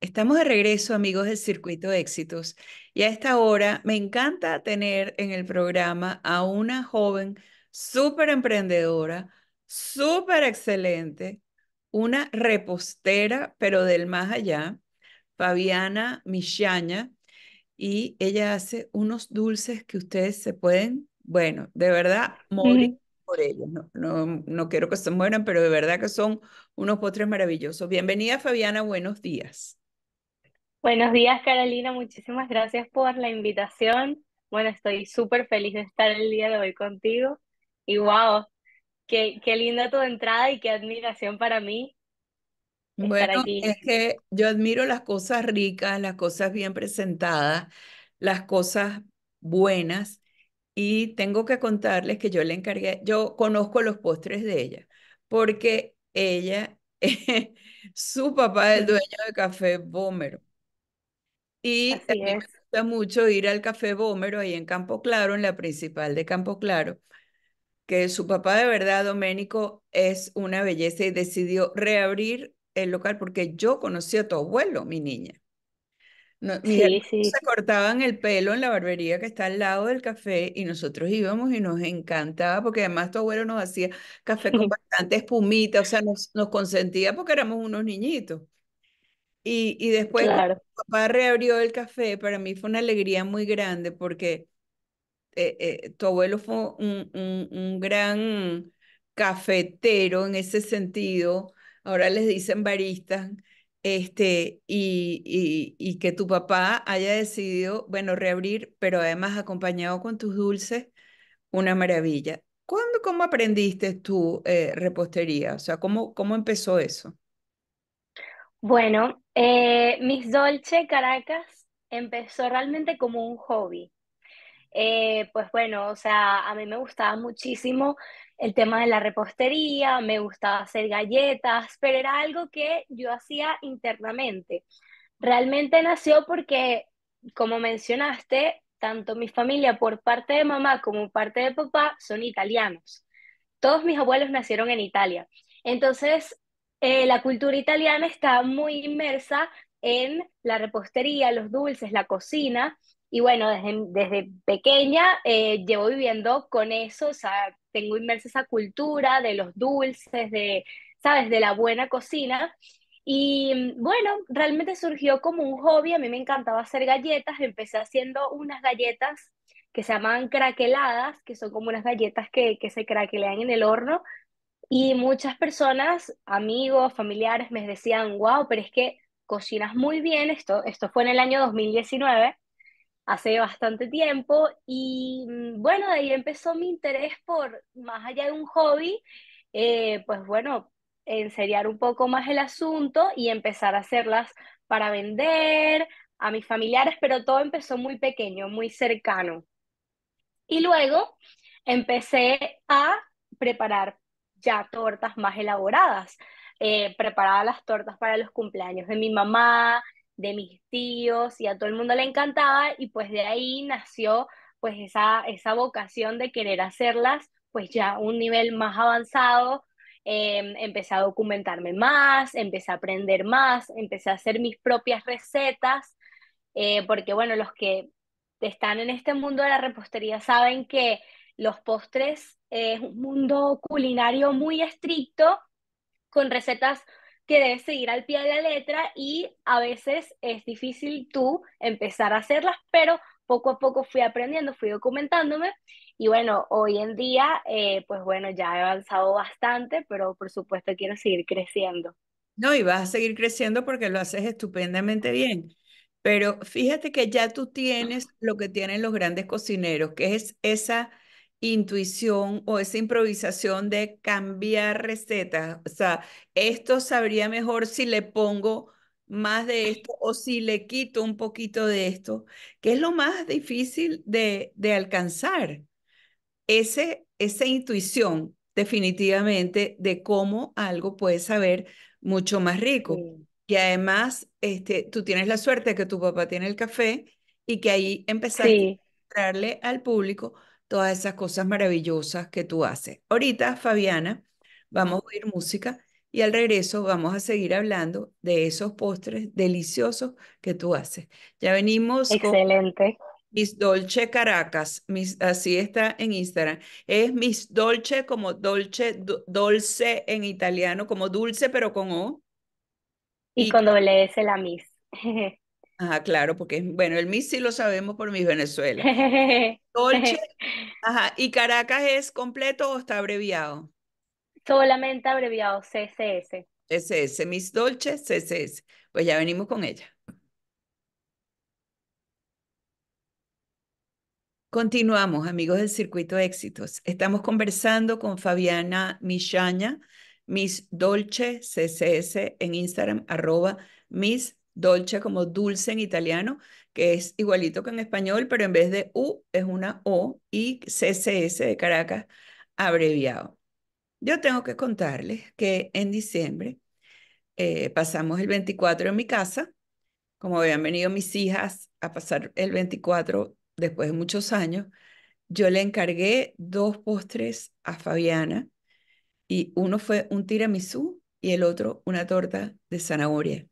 Estamos de regreso, amigos del Circuito de Éxitos, y a esta hora me encanta tener en el programa a una joven súper emprendedora, súper excelente, una repostera, pero del más allá, Fabiana Michaña, y ella hace unos dulces que ustedes se pueden, bueno, de verdad, morir por ellos. No, no, quiero que se mueran, pero de verdad que son unos potres maravillosos. Bienvenida, Fabiana, buenos días. Buenos días, Carolina. Muchísimas gracias por la invitación. Bueno, estoy súper feliz de estar el día de hoy contigo. Y wow, qué, qué linda tu entrada y qué admiración para mí. Bueno, es que yo admiro las cosas ricas, las cosas bien presentadas, las cosas buenas y tengo que contarles que yo le encargué, yo conozco los postres de ella, porque ella, su papá es el dueño de Café Bómero. Y me gusta mucho ir al Café Bómero ahí en Campo Claro, en la principal de Campo Claro que su papá de verdad, Doménico, es una belleza y decidió reabrir el local porque yo conocí a tu abuelo, mi niña nos se cortaban el pelo en la barbería que está al lado del café y nosotros íbamos y nos encantaba porque además tu abuelo nos hacía café con bastante espumita, o sea, nos, nos consentía porque éramos unos niñitos. Y, y después claro. papá reabrió el café, para mí fue una alegría muy grande porque eh, eh, tu abuelo fue un, un, un gran cafetero en ese sentido. Ahora les dicen baristas este, y, y, que tu papá haya decidido, bueno, reabrir, pero además acompañado con tus dulces, una maravilla. ¿Cuándo, cómo aprendiste tu eh, repostería? O sea, ¿cómo, cómo empezó eso? Bueno, eh, Mis Dolce Caracas empezó realmente como un hobby. Eh, pues bueno, o sea, a mí me gustaba muchísimo el tema de la repostería, me gustaba hacer galletas, pero era algo que yo hacía internamente. Realmente nació porque, como mencionaste, tanto mi familia por parte de mamá como parte de papá son italianos. Todos mis abuelos nacieron en Italia. Entonces, eh, la cultura italiana está muy inmersa en la repostería, los dulces, la cocina. Y bueno, desde, pequeña eh, llevo viviendo con eso, o sea, tengo inmersa esa cultura de los dulces, de, ¿sabes?, de la buena cocina. Y bueno, realmente surgió como un hobby, a mí me encantaba hacer galletas, empecé haciendo unas galletas que se llaman craqueladas, que son como unas galletas que, se craquelan en el horno, y muchas personas, amigos, familiares, me decían, wow, pero es que cocinas muy bien, esto, esto fue en el año 2019, hace bastante tiempo y mm, bueno, de ahí empezó mi interés por, más allá de un hobby, eh, pues bueno, enseriar un poco más el asunto y empezar a hacerlas para vender a mis familiares, pero todo empezó muy pequeño, muy cercano. Y luego empecé a preparar ya tortas más elaboradas. Eh, preparaba las tortas para los cumpleaños de mi mamá, de mis tíos y a todo el mundo le encantaba y pues de ahí nació pues esa, esa vocación de querer hacerlas pues ya a un nivel más avanzado, em, empecé a documentarme más, empecé a aprender más, empecé a hacer mis propias recetas, eh, porque bueno, los que están en este mundo de la repostería saben que los postres es un mundo culinario muy estricto, con recetas que debes seguir al pie de la letra y a veces es difícil tú empezar a hacerlas, pero poco a poco fui aprendiendo, fui documentándome y bueno, hoy en día, eh, pues bueno, ya he avanzado bastante, pero por supuesto quiero seguir creciendo. No, y vas a seguir creciendo porque lo haces estupendamente bien. Pero fíjate que ya tú tienes lo que tienen los grandes cocineros, que es esa intuición o esa improvisación de cambiar recetas. O sea, esto sabría mejor si le pongo más de esto o si le quito un poquito de esto, que es lo más difícil de, alcanzar. Ese, esa intuición definitivamente de cómo algo puede saber mucho más rico. Y además, este, tú tienes la suerte de que tu papá tiene el café y que ahí empezaste a mostrarle al público todas esas cosas maravillosas que tú haces. Ahorita, Fabiana, vamos a oír música y al regreso vamos a seguir hablando de esos postres deliciosos que tú haces. Ya venimos. Excelente. Con Miss Dolce Caracas, así está en Instagram. Es mis Dolce como Dolce, Dolce en italiano, como dulce, pero con O. Y, y con doble la Miss. Ajá, claro, porque, bueno, el Miss sí lo sabemos por Miss Venezuela. Dolce, ajá, ¿y Caracas es completo o está abreviado? Solamente abreviado, CCS. CSS, Miss Dolce, CSS. Pues ya venimos con ella. Continuamos, amigos del Circuito Éxitos. Estamos conversando con Fabiana Michaña, Miss Dolce CCS en Instagram, arroba Miss dolce como dulce en italiano, que es igualito que en español, pero en vez de U es una O y CCS de Caracas abreviado. Yo tengo que contarles que en diciembre eh, pasamos el 24 en mi casa, como habían venido mis hijas a pasar el 24 después de muchos años, yo le encargué dos postres a Fabiana y uno fue un tiramisú y el otro una torta de zanahoria.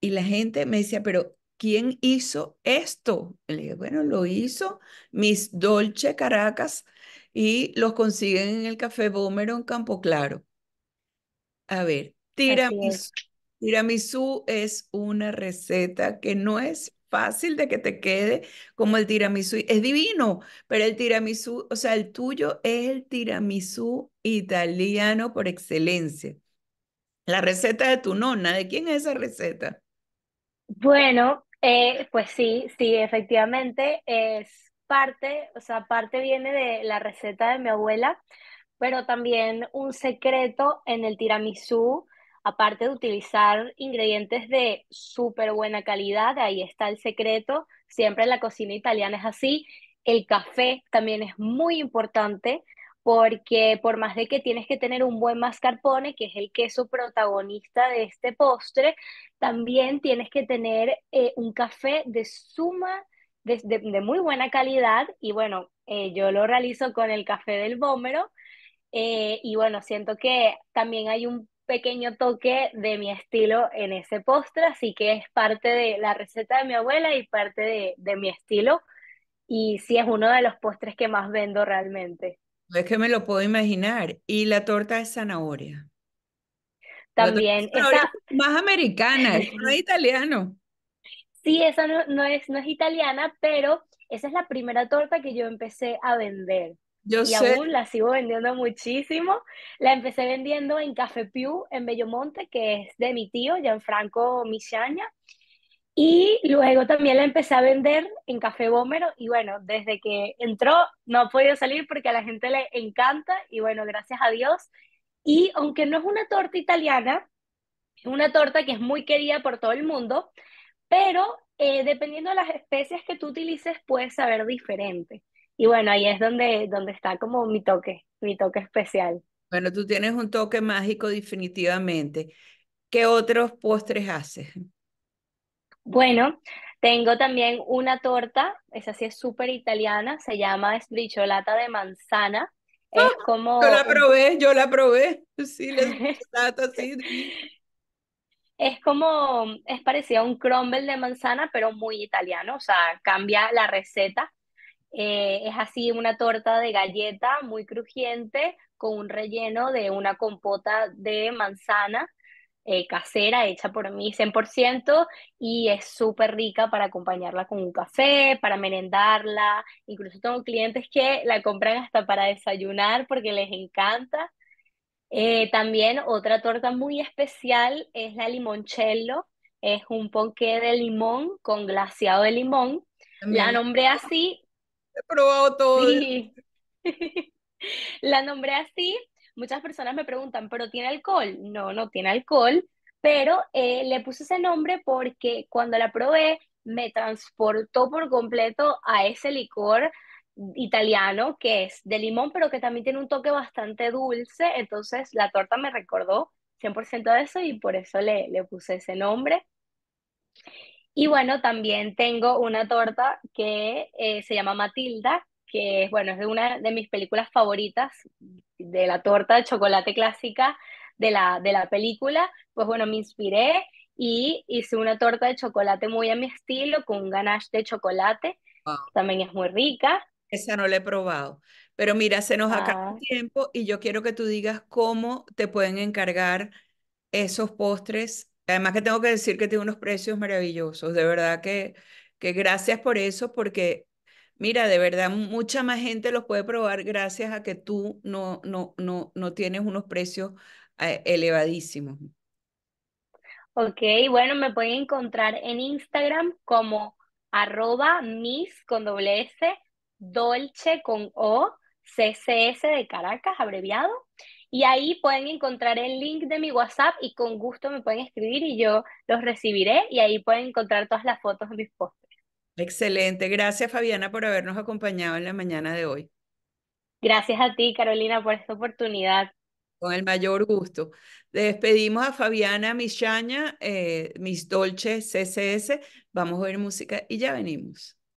Y la gente me decía, pero ¿quién hizo esto? le dije, bueno, lo hizo mis Dolce Caracas y los consiguen en el Café Bómero en Campo Claro. A ver, tiramisú. Tiramisú es una receta que no es fácil de que te quede como el tiramisú. Es divino, pero el tiramisú, o sea, el tuyo es el tiramisú italiano por excelencia. La receta de tu nona, ¿de quién es esa receta? Bueno, eh, pues sí, sí, efectivamente es parte, o sea, parte viene de la receta de mi abuela, pero también un secreto en el tiramisú, aparte de utilizar ingredientes de súper buena calidad, ahí está el secreto, siempre en la cocina italiana es así, el café también es muy importante porque por más de que tienes que tener un buen mascarpone, que es el queso protagonista de este postre, también tienes que tener eh, un café de suma, de, muy buena calidad, y bueno, eh, yo lo realizo con el café del bómero, eh, y bueno, siento que también hay un pequeño toque de mi estilo en ese postre, así que es parte de la receta de mi abuela y parte de, de mi estilo. Y sí es uno de los postres que más vendo realmente. Es que me lo puedo imaginar. Y la torta de zanahoria. También. Más americana, no es italiano. Sí, esa no, es, no es italiana, pero esa es la primera torta que yo empecé a vender. Yo y aún la sigo vendiendo muchísimo. La empecé vendiendo en Café Piu, en Bellomonte, que es de mi tío, Gianfranco Michaña. Y luego también la empecé a vender en Café Bómero y bueno, desde que entró no ha podido salir porque a la gente le encanta y bueno, gracias a Dios. Y aunque no es una torta italiana, es una torta que es muy querida por todo el mundo, pero eh, dependiendo de las especies que tú utilices puedes saber diferente. Y bueno, ahí es donde, donde está como mi toque, mi toque especial. Bueno, tú tienes un toque mágico definitivamente. ¿Qué otros postres haces? Bueno, tengo también una torta, esa sí es súper italiana, se llama stricholata de manzana. Ah, es como... Yo la probé, yo la probé. Sí, la Es como, es parecido a un crumble de manzana, pero muy italiano, o sea, cambia la receta. Eh, es así una torta de galleta muy crujiente con un relleno de una compota de manzana eh, casera, hecha por mí 100%, y es súper rica para acompañarla con un café, para merendarla. Incluso tengo clientes que la compran hasta para desayunar porque les encanta. Eh, también otra torta muy especial es la limoncello, es un ponqué de limón con glaseado de limón. La nombré así. He probado todo. la nombré así muchas personas me preguntan, ¿pero tiene alcohol? No, no tiene alcohol, pero eh, le puse ese nombre porque cuando la probé me transportó por completo a ese licor italiano que es de limón, pero que también tiene un toque bastante dulce, entonces la torta me recordó 100% de eso y por eso le, puse ese nombre. Y bueno, también tengo una torta que eh, se llama Matilda, que es, bueno, es de una de mis películas favoritas, de la torta de chocolate clásica de la, de la película, pues bueno, me inspiré y hice una torta de chocolate muy a mi estilo, con un ganache de chocolate, también es muy rica. Esa no la he probado. Pero mira, se nos acaba ah. el tiempo y yo quiero que tú digas cómo te pueden encargar esos postres. Además que tengo que decir que tiene unos precios maravillosos. De verdad que, que gracias por eso, porque Mira, de verdad, mucha más gente los puede probar gracias a que tú no, no, no, no tienes unos precios eh, elevadísimos. Ok, bueno, me pueden encontrar en Instagram como arroba mis con doble S, dolce con O, CCS de Caracas, abreviado. Y ahí pueden encontrar el link de mi WhatsApp y con gusto me pueden escribir y yo los recibiré y ahí pueden encontrar todas las fotos de mis postres. Excelente. Gracias, Fabiana, por habernos acompañado en la mañana de hoy. Gracias a ti, Carolina, por esta oportunidad. Con el mayor gusto. Despedimos a Fabiana Mischaña, eh, Mis Dolce CCS. Vamos a oír música y ya venimos.